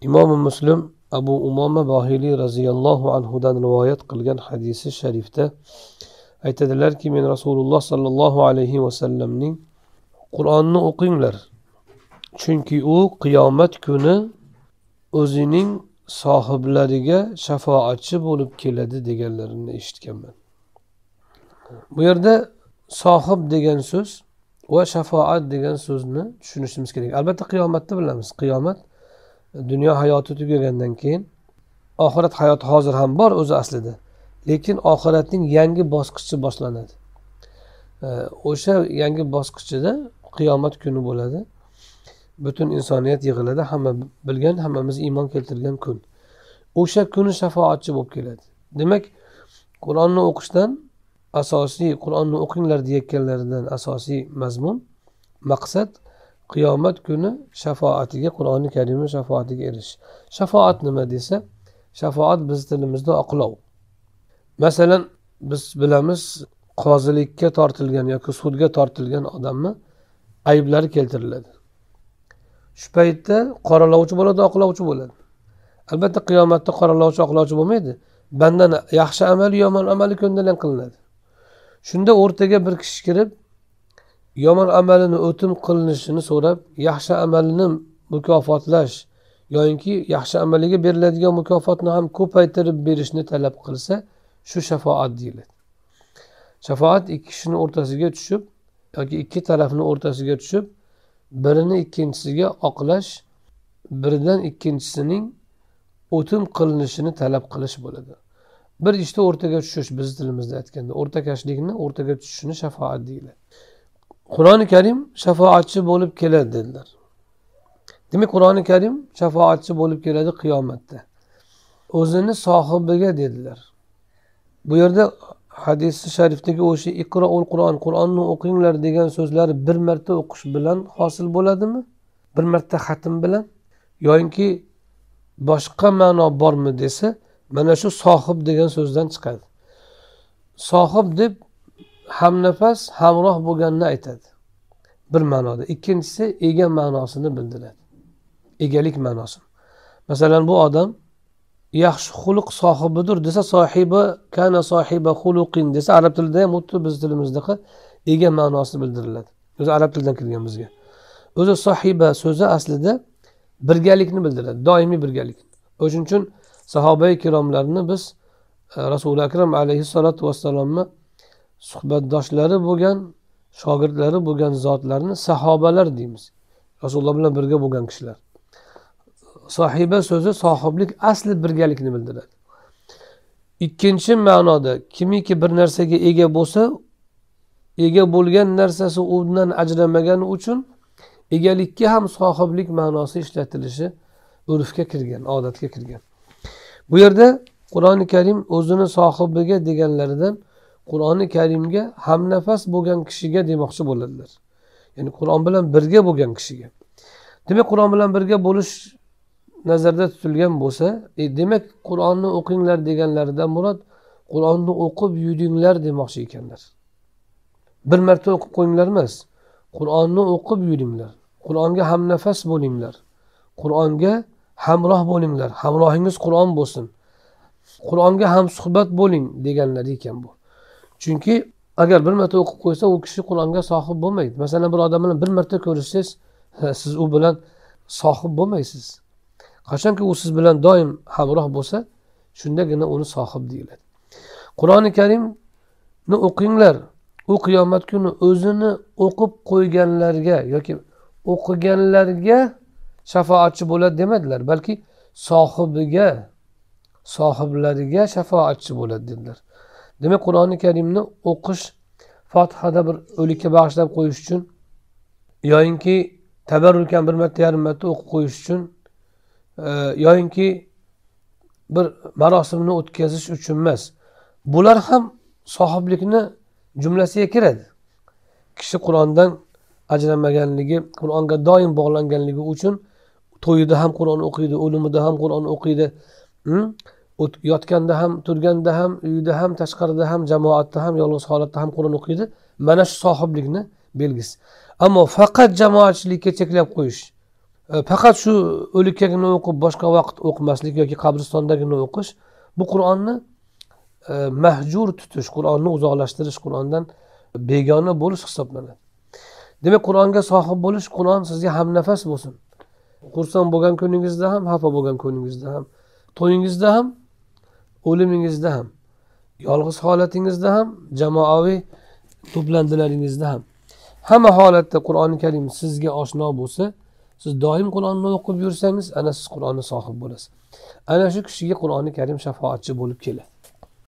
imom muslim abu umoma bohiliy roziyallohu anhudan rivoyat qilgan hadisi sharifda aytadilarki men rasululloh sollallohu alayhi vasallamning qur'onni o'qinglar chunki u qiyomat kuni o'zining sohiblariga shafoatchi bo'lib keladi deganlarini eshitganman bu yerda sohib degan so'z va shafoat degan so'zni tushunishimiz kerak albatta qiyomatni bilamiz qiyomat dunyo hayoti tugagandan keyin oxirat hayoti hozir ham bor o'zi aslida lekin oxiratning yangi bosqichi boshlanadi e, o'sha yangi bosqichida qiyomat kuni bo'ladi butun insoniyat yig'iladi hamma bilgan hammamiz iymon keltirgan kun o'sha kuni shafoatchi bo'lib keladi demak qur'onni o'qishdan asosiy qur'onni o'qinglar deyayotganlaridan asosiy mazmun maqsad qiyomat kuni shafoatiga qur'oni karimni shafoatiga erishish shafoat nima desa shafoat biz tilimizda oqlov masalan biz bilamiz qozilikka tortilgan yoki sudga tortilgan odamni ayblari keltiriladi shu paytda qoralovchi bo'ladi oqlovchi bo'ladi albatta qiyomatda qoralovchi oqlovchi bo'lmaydi bandani yaxshi amali yomon amali ko'ndalang qilinadi shunda o'rtaga bir kishi kirib yomon amalini o'tin qilinishini so'rab yaxshi amalini mukofotlash yoyinki yaxshi amaliga beriladigan mukofotni ham ko'paytirib berishni talab qilsa shu shafoat deyiladi shafoat ikki kishini o'rtasiga tushib yoki ikki tarafni o'rtasiga tushib birini ikkinchisiga oqlash biridan ikkinchisining o'tin qilinishini talab qilish bo'ladi bir ishni işte o'rtaga tushish biz tilimizda aytganda o'rtakashlikni o'rtaga tushishini shafoat deyiladi qur'oni karim shafoatchi bo'lib keladi dedilar demak qur'oni karim shafoatchi bo'lib keladi qiyomatda o'zini sohibiga dedilar bu yerda hadisi sharifdagi o'sha iqroul qur'on qur'onni o'qinglar degan so'zlar bir marta o'qish bilan hosil bo'ladimi bir marta xatm bilan yoyinki boshqa ma'no bormi desa mana shu sohib degan so'zdan chiqadi sohib deb hamnafas hamroh bo'lganini aytadi bir ma'noda ikkinchisi ega ma'nosini bildiradi egalik ma'nosi masalan bu odam yaxshi xulq sohibidir desa sohiba kana sohiba xuluqin desa arab tilida ham xuddi biz tilimizdaqa ega ma'nosi bildiriladi o'zi arab tilidan kirgan bizga o'zi sohiba so'zi aslida birgalikni bildiradi doimiy birgalik o'shuning uchun sahoba ikromlarni biz e, rasuli akram alayhissalotu vassalomni suhbatdoshlari bo'lgan shogirdlari bo'lgan zotlarni sahobalar deymiz rasululloh bilan birga bo'lgan kishilar sohiba so'zi sohiblik asli birgalikni bildiradi ikkinchi ma'noda kimiki bir narsaga ega bo'lsa ega bo'lgan narsasi undan ajramagani uchun egalikka ham sohiblik ma'nosi ishlatilishi urfga kirgan odatga kirgan bu yerda qur'oni karim o'zini sohibiga deganlaridan qur'oni karimga hamnafas bo'lgan kishiga demoqchi bo'ladilar ya'ni qur'on bilan birga bo'lgan kishiga demak qur'on bilan birga bo'lish nazarda tutilgan bo'lsa e, demak qur'onni o'qinglar deganlaridan murod qur'onni o'qib yuringlar demoqchi ekanlar bir marta o'qib qo'yinglar emas qur'onni o'qib yuringlar qur'onga hamnafas bo'linglar qur'onga hamroh bo'linglar hamrohingiz qur'on bo'lsin qur'onga hamsuhbat bo'ling deganlar ekan bu chunki agar bir marta o'qib qo'ysa u kishi qur'onga sohib bo'lmaydi masalan bir odam bilan bir marta ko'rishsangiz siz u bilan sohib bo'lmaysiz qachonki u siz bilan doim hamroh bo'lsa shundagina uni sohib deyiladi qur'oni karimni o'qinglar u qiyomat kuni o'zini o'qib qo'yganlarga yoki o'qiganlarga shafoatchi bo'ladi demadilar balki sohibiga sohiblariga shafoatchi bo'ladi dedilar demak qur'oni karimni o'qish fotihada bir o'likka bag'ishlab qo'yish uchun yoyinki tabarrukan bir marta yarim marta o'qib qo'yish uchun e, yoyinki bir marosimni o'tkazish uchun emas bular ham sohiblikni jumlasiga kiradi kishi qur'ondan ajramaganligi qur'onga doim bog'langanligi uchun to'yida ham qur'on o'qiydi o'limida ham qur'on o'qiydi hm? yotganda ham turganda ham uyda ham tashqarida ham jamoatda ham yolg'iz holatda ham qur'on o'qiydi mana shu sohiblikni belgisi ammo faqat jamoatchilikka cheklab qo'yish e, faqat shu o'likkagina o'qib boshqa vaqt o'qimaslik yoki qabristondagina o'qish bu qur'onni e, mahjur tutish qur'onni uzoqlashtirish qur'ondan begona bo'lish hisoblanadi demak qur'onga sohib bo'lish qur'on sizga hamnafas bo'lsin xursand bo'lgan kuningizda ham xafa bo'lgan kuningizda ham to'yingizda ham o'limingizda ham yolg'iz holatingizda ham jamoaviy to'plandilaringizda ham hamma holatda qur'oni karim sizga oshno bo'lsa siz doim qur'onni o'qib yursangiz ana siz qur'onni sohib bo'lasiz ana shu kishiga qur'oni karim shafoatchi bo'lib keladi